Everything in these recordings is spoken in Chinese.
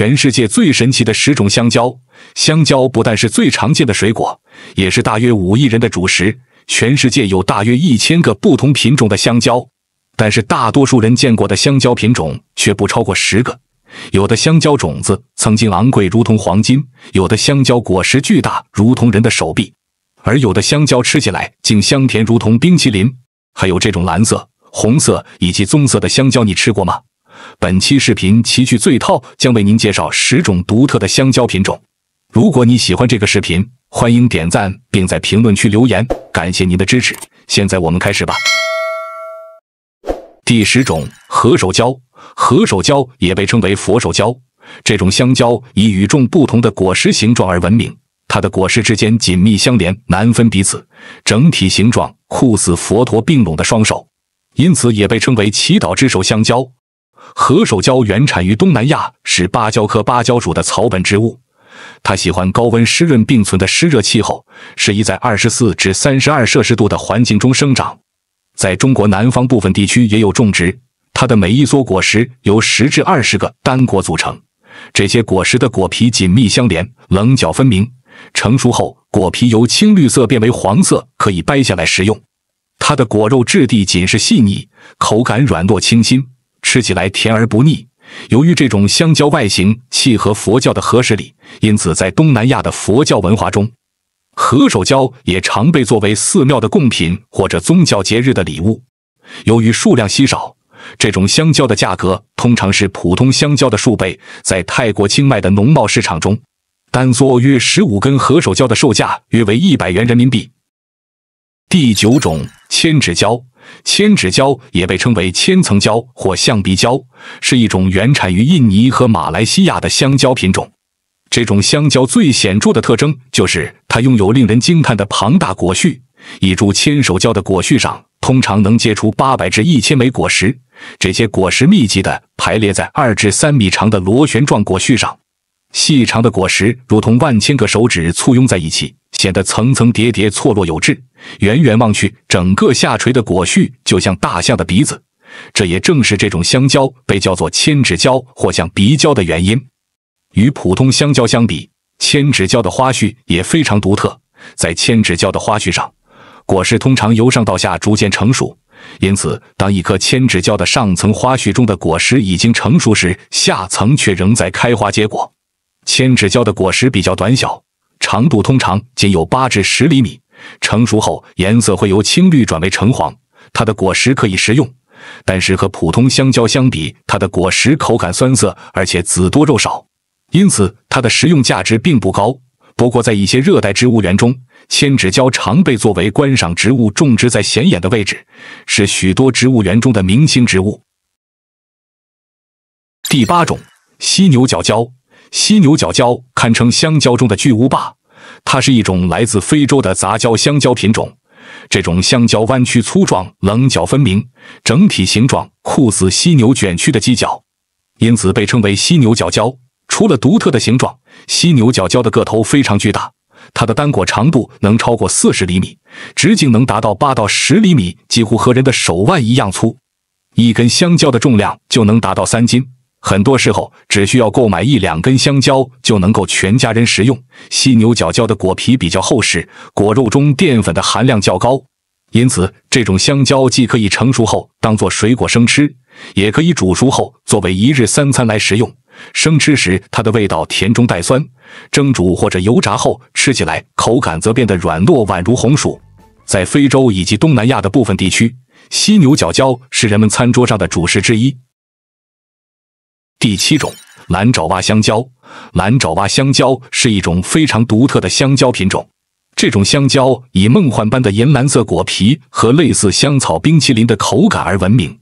全世界最神奇的十种香蕉。香蕉不但是最常见的水果，也是大约五亿人的主食。全世界有大约一千个不同品种的香蕉，但是大多数人见过的香蕉品种却不超过十个。有的香蕉种子曾经昂贵如同黄金，有的香蕉果实巨大如同人的手臂，而有的香蕉吃起来竟香甜如同冰淇淋。还有这种蓝色、红色以及棕色的香蕉，你吃过吗？本期视频奇趣最套将为您介绍十种独特的香蕉品种。如果你喜欢这个视频，欢迎点赞并在评论区留言，感谢您的支持。现在我们开始吧。第十种，何首蕉。何首蕉也被称为佛手蕉。这种香蕉以与众不同的果实形状而闻名，它的果实之间紧密相连，难分彼此，整体形状酷似佛陀并拢的双手，因此也被称为祈祷之手香蕉。何首乌原产于东南亚，是芭蕉科芭蕉属的草本植物。它喜欢高温湿润并存的湿热气候，适宜在二十四至三十二摄氏度的环境中生长。在中国南方部分地区也有种植。它的每一撮果实由十至二十个单果组成，这些果实的果皮紧密相连，棱角分明。成熟后，果皮由青绿色变为黄色，可以掰下来食用。它的果肉质地紧实细腻，口感软糯清新。吃起来甜而不腻。由于这种香蕉外形契合佛教的和十礼，因此在东南亚的佛教文化中，何手蕉也常被作为寺庙的贡品或者宗教节日的礼物。由于数量稀少，这种香蕉的价格通常是普通香蕉的数倍。在泰国清迈的农贸市场中，单做约十五根何手蕉的售价约为一百元人民币。第九种，千纸蕉。千指蕉也被称为千层蕉或橡皮蕉，是一种原产于印尼和马来西亚的香蕉品种。这种香蕉最显著的特征就是它拥有令人惊叹的庞大果序。一株千手蕉的果序上通常能结出八百至一千枚果实，这些果实密集的排列在二至三米长的螺旋状果序上，细长的果实如同万千个手指簇拥在一起。显得层层叠叠、错落有致，远远望去，整个下垂的果序就像大象的鼻子。这也正是这种香蕉被叫做千指蕉或像鼻蕉的原因。与普通香蕉相比，千指蕉的花序也非常独特。在千指蕉的花序上，果实通常由上到下逐渐成熟，因此，当一颗千指蕉的上层花序中的果实已经成熟时，下层却仍在开花结果。千指蕉的果实比较短小。长度通常仅有八至十厘米，成熟后颜色会由青绿转为橙黄。它的果实可以食用，但是和普通香蕉相比，它的果实口感酸涩，而且籽多肉少，因此它的食用价值并不高。不过，在一些热带植物园中，千指蕉常被作为观赏植物种植在显眼的位置，是许多植物园中的明星植物。第八种，犀牛角蕉。犀牛角蕉堪称香蕉中的巨无霸，它是一种来自非洲的杂交香蕉品种。这种香蕉弯曲粗壮，棱角分明，整体形状酷似犀牛卷曲的犄角，因此被称为犀牛角蕉。除了独特的形状，犀牛角蕉的个头非常巨大，它的单果长度能超过四十厘米，直径能达到八到十厘米，几乎和人的手腕一样粗。一根香蕉的重量就能达到三斤。很多时候，只需要购买一两根香蕉就能够全家人食用。犀牛角蕉的果皮比较厚实，果肉中淀粉的含量较高，因此这种香蕉既可以成熟后当做水果生吃，也可以煮熟后作为一日三餐来食用。生吃时，它的味道甜中带酸；蒸煮或者油炸后，吃起来口感则变得软糯，宛如红薯。在非洲以及东南亚的部分地区，犀牛角蕉是人们餐桌上的主食之一。第七种蓝爪哇香蕉，蓝爪哇香蕉是一种非常独特的香蕉品种。这种香蕉以梦幻般的银蓝色果皮和类似香草冰淇淋的口感而闻名。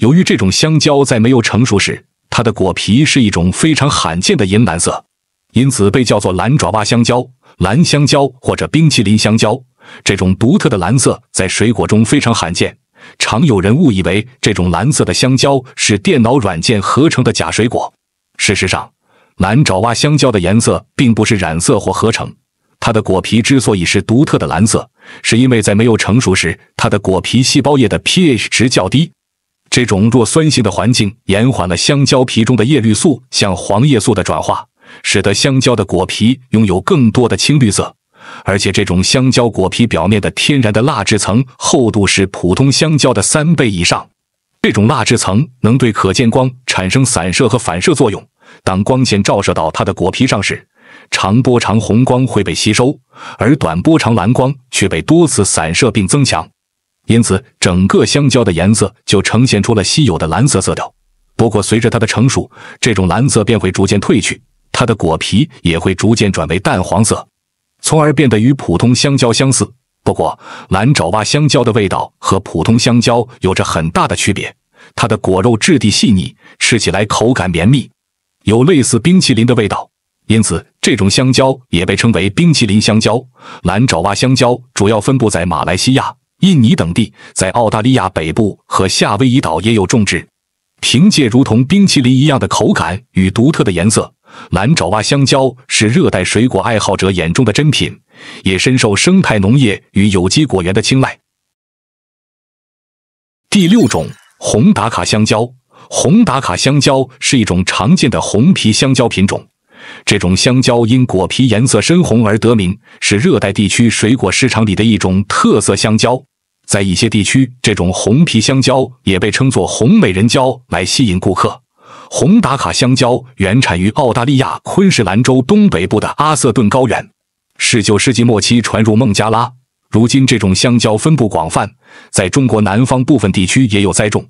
由于这种香蕉在没有成熟时，它的果皮是一种非常罕见的银蓝色，因此被叫做蓝爪哇香蕉、蓝香蕉或者冰淇淋香蕉。这种独特的蓝色在水果中非常罕见。常有人误以为这种蓝色的香蕉是电脑软件合成的假水果。事实上，蓝爪哇香蕉的颜色并不是染色或合成。它的果皮之所以是独特的蓝色，是因为在没有成熟时，它的果皮细胞液的 pH 值较低。这种弱酸性的环境延缓了香蕉皮中的叶绿素向黄叶素的转化，使得香蕉的果皮拥有更多的青绿色。而且，这种香蕉果皮表面的天然的蜡质层厚度是普通香蕉的三倍以上。这种蜡质层能对可见光产生散射和反射作用。当光线照射到它的果皮上时，长波长红光会被吸收，而短波长蓝光却被多次散射并增强。因此，整个香蕉的颜色就呈现出了稀有的蓝色色调。不过，随着它的成熟，这种蓝色便会逐渐褪去，它的果皮也会逐渐转为淡黄色。从而变得与普通香蕉相似。不过，蓝爪哇香蕉的味道和普通香蕉有着很大的区别。它的果肉质地细腻，吃起来口感绵密，有类似冰淇淋的味道。因此，这种香蕉也被称为冰淇淋香蕉。蓝爪哇香蕉主要分布在马来西亚、印尼等地，在澳大利亚北部和夏威夷岛也有种植。凭借如同冰淇淋一样的口感与独特的颜色。蓝爪哇香蕉是热带水果爱好者眼中的珍品，也深受生态农业与有机果园的青睐。第六种，红打卡香蕉。红打卡香蕉是一种常见的红皮香蕉品种。这种香蕉因果皮颜色深红而得名，是热带地区水果市场里的一种特色香蕉。在一些地区，这种红皮香蕉也被称作“红美人蕉”来吸引顾客。红打卡香蕉原产于澳大利亚昆士兰州东北部的阿瑟顿高原，1九世纪末期传入孟加拉。如今，这种香蕉分布广泛，在中国南方部分地区也有栽种。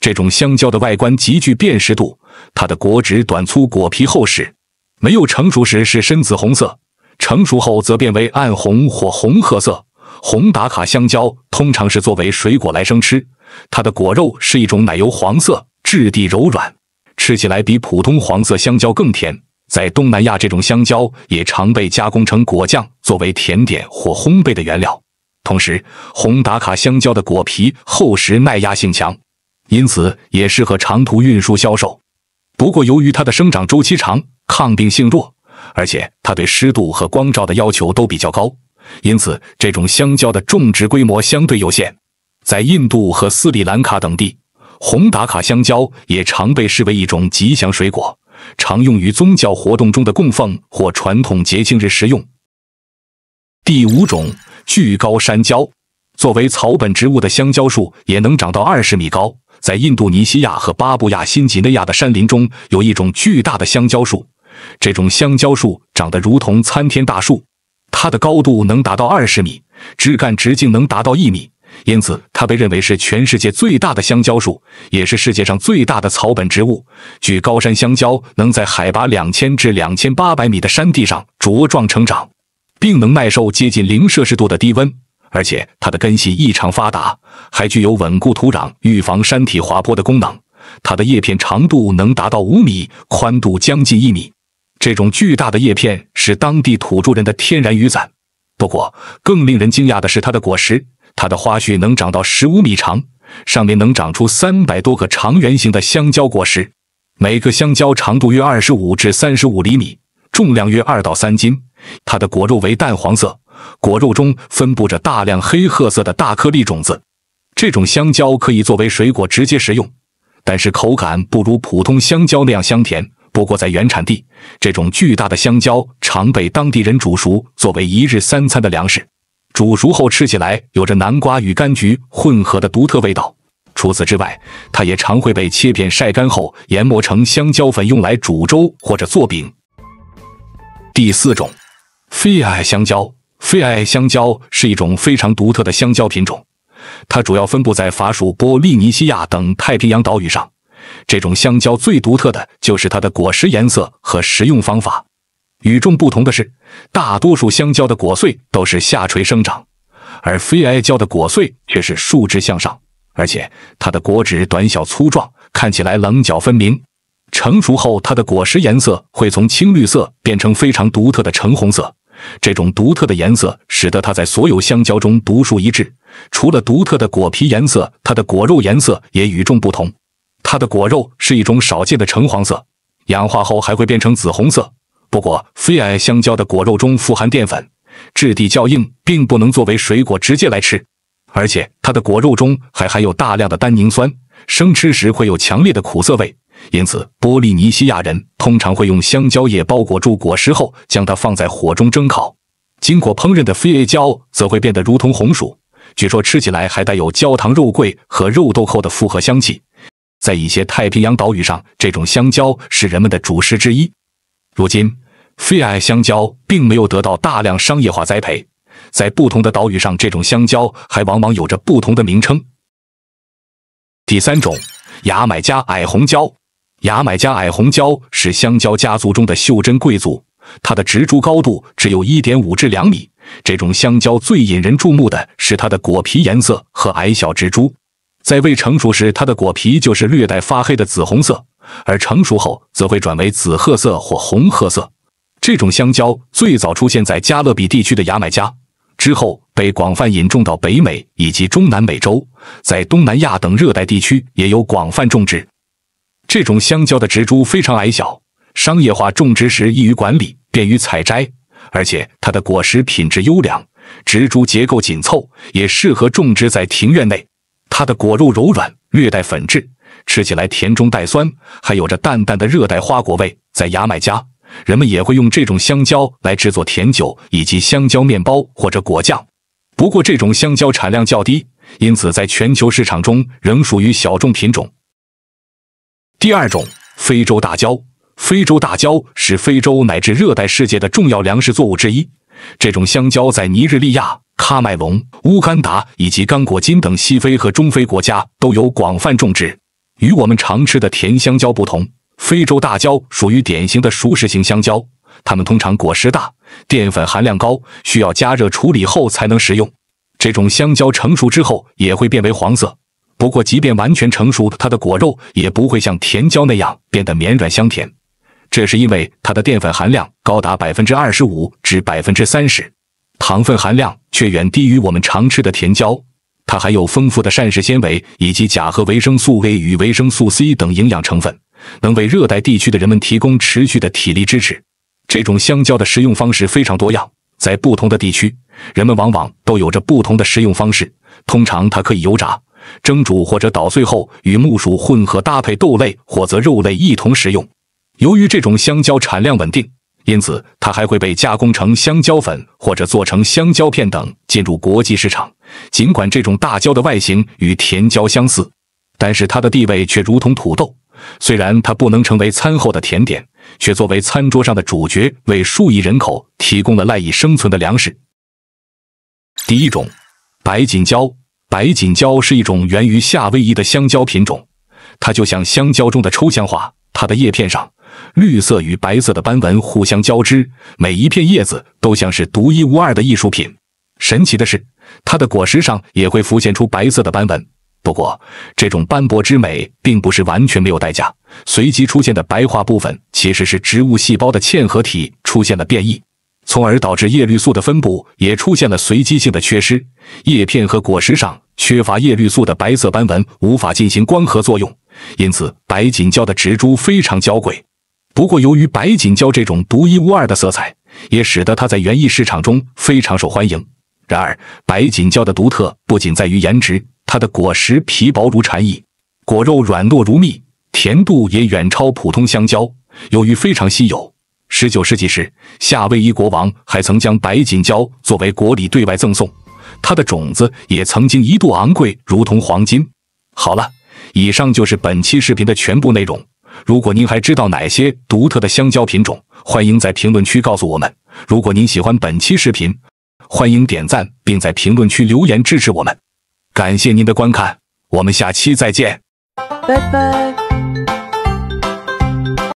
这种香蕉的外观极具辨识度，它的果质短粗，果皮厚实，没有成熟时是深紫红色，成熟后则变为暗红或红褐色。红打卡香蕉通常是作为水果来生吃，它的果肉是一种奶油黄色，质地柔软。吃起来比普通黄色香蕉更甜，在东南亚，这种香蕉也常被加工成果酱，作为甜点或烘焙的原料。同时，红达卡香蕉的果皮厚实、耐压性强，因此也适合长途运输销售。不过，由于它的生长周期长、抗病性弱，而且它对湿度和光照的要求都比较高，因此这种香蕉的种植规模相对有限，在印度和斯里兰卡等地。红打卡香蕉也常被视为一种吉祥水果，常用于宗教活动中的供奉或传统节庆日食用。第五种巨高山蕉，作为草本植物的香蕉树也能长到二十米高。在印度尼西亚和巴布亚新几内亚的山林中，有一种巨大的香蕉树，这种香蕉树长得如同参天大树，它的高度能达到二十米，枝干直径能达到一米。因此，它被认为是全世界最大的香蕉树，也是世界上最大的草本植物。据高山香蕉能在海拔两千至两千八百米的山地上茁壮成长，并能耐受接近零摄氏度的低温。而且，它的根系异常发达，还具有稳固土壤、预防山体滑坡的功能。它的叶片长度能达到五米，宽度将近一米。这种巨大的叶片是当地土著人的天然雨伞。不过，更令人惊讶的是它的果实。它的花序能长到十五米长，上面能长出三百多个长圆形的香蕉果实，每个香蕉长度约二十五至三十五厘米，重量约二到三斤。它的果肉为淡黄色，果肉中分布着大量黑褐色的大颗粒种子。这种香蕉可以作为水果直接食用，但是口感不如普通香蕉那样香甜。不过在原产地，这种巨大的香蕉常被当地人煮熟，作为一日三餐的粮食。煮熟后吃起来有着南瓜与柑橘混合的独特味道。除此之外，它也常会被切片晒干后研磨成香蕉粉，用来煮粥或者做饼。第四种，菲尔香蕉。菲尔香蕉是一种非常独特的香蕉品种，它主要分布在法属波利尼西亚等太平洋岛屿上。这种香蕉最独特的就是它的果实颜色和食用方法。与众不同的是，大多数香蕉的果穗都是下垂生长，而非矮蕉的果穗却是竖直向上，而且它的果脂短小粗壮，看起来棱角分明。成熟后，它的果实颜色会从青绿色变成非常独特的橙红色。这种独特的颜色使得它在所有香蕉中独树一帜。除了独特的果皮颜色，它的果肉颜色也与众不同。它的果肉是一种少见的橙黄色，氧化后还会变成紫红色。不过，非矮香蕉的果肉中富含淀粉，质地较硬，并不能作为水果直接来吃。而且，它的果肉中还含有大量的单宁酸，生吃时会有强烈的苦涩味。因此，波利尼西亚人通常会用香蕉叶包裹住果实后，将它放在火中蒸烤。经过烹饪的非矮蕉则会变得如同红薯，据说吃起来还带有焦糖、肉桂和肉豆蔻的复合香气。在一些太平洋岛屿上，这种香蕉是人们的主食之一。如今，费矮香蕉并没有得到大量商业化栽培，在不同的岛屿上，这种香蕉还往往有着不同的名称。第三种，牙买加矮红蕉。牙买加矮红蕉是香蕉家族中的袖珍贵族，它的植株高度只有一点五至两米。这种香蕉最引人注目的是它的果皮颜色和矮小植株。在未成熟时，它的果皮就是略带发黑的紫红色，而成熟后则会转为紫褐色或红褐色。这种香蕉最早出现在加勒比地区的牙买加，之后被广泛引种到北美以及中南美洲，在东南亚等热带地区也有广泛种植。这种香蕉的植株非常矮小，商业化种植时易于管理，便于采摘，而且它的果实品质优良，植株结构紧凑，也适合种植在庭院内。它的果肉柔软，略带粉质，吃起来甜中带酸，还有着淡淡的热带花果味。在牙买加。人们也会用这种香蕉来制作甜酒以及香蕉面包或者果酱，不过这种香蕉产量较低，因此在全球市场中仍属于小众品种。第二种，非洲大蕉。非洲大蕉是非洲乃至热带世界的重要粮食作物之一。这种香蕉在尼日利亚、喀麦隆、乌干达以及刚果金等西非和中非国家都有广泛种植。与我们常吃的甜香蕉不同。非洲大蕉属于典型的熟食型香蕉，它们通常果实大，淀粉含量高，需要加热处理后才能食用。这种香蕉成熟之后也会变为黄色，不过即便完全成熟，它的果肉也不会像甜椒那样变得绵软香甜，这是因为它的淀粉含量高达百分之二十五至百分之三十，糖分含量却远低于我们常吃的甜椒。它含有丰富的膳食纤维以及钾和维生素 A 与维生素 C 等营养成分。能为热带地区的人们提供持续的体力支持。这种香蕉的食用方式非常多样，在不同的地区，人们往往都有着不同的食用方式。通常，它可以油炸、蒸煮或者捣碎后与木薯混合搭配豆类或则肉类一同食用。由于这种香蕉产量稳定，因此它还会被加工成香蕉粉或者做成香蕉片等进入国际市场。尽管这种大蕉的外形与甜椒相似，但是它的地位却如同土豆。虽然它不能成为餐后的甜点，却作为餐桌上的主角，为数亿人口提供了赖以生存的粮食。第一种，白锦蕉。白锦蕉是一种源于夏威夷的香蕉品种，它就像香蕉中的抽象画。它的叶片上，绿色与白色的斑纹互相交织，每一片叶子都像是独一无二的艺术品。神奇的是，它的果实上也会浮现出白色的斑纹。不过，这种斑驳之美并不是完全没有代价。随机出现的白化部分，其实是植物细胞的嵌合体出现了变异，从而导致叶绿素的分布也出现了随机性的缺失。叶片和果实上缺乏叶绿素的白色斑纹，无法进行光合作用，因此白锦椒的植株非常娇贵。不过，由于白锦椒这种独一无二的色彩，也使得它在园艺市场中非常受欢迎。然而，白锦椒的独特不仅在于颜值。它的果实皮薄如蝉翼，果肉软糯如蜜，甜度也远超普通香蕉。由于非常稀有，十九世纪时，夏威夷国王还曾将白锦蕉作为国礼对外赠送。它的种子也曾经一度昂贵，如同黄金。好了，以上就是本期视频的全部内容。如果您还知道哪些独特的香蕉品种，欢迎在评论区告诉我们。如果您喜欢本期视频，欢迎点赞并在评论区留言支持我们。感谢您的观看，我们下期再见，拜拜。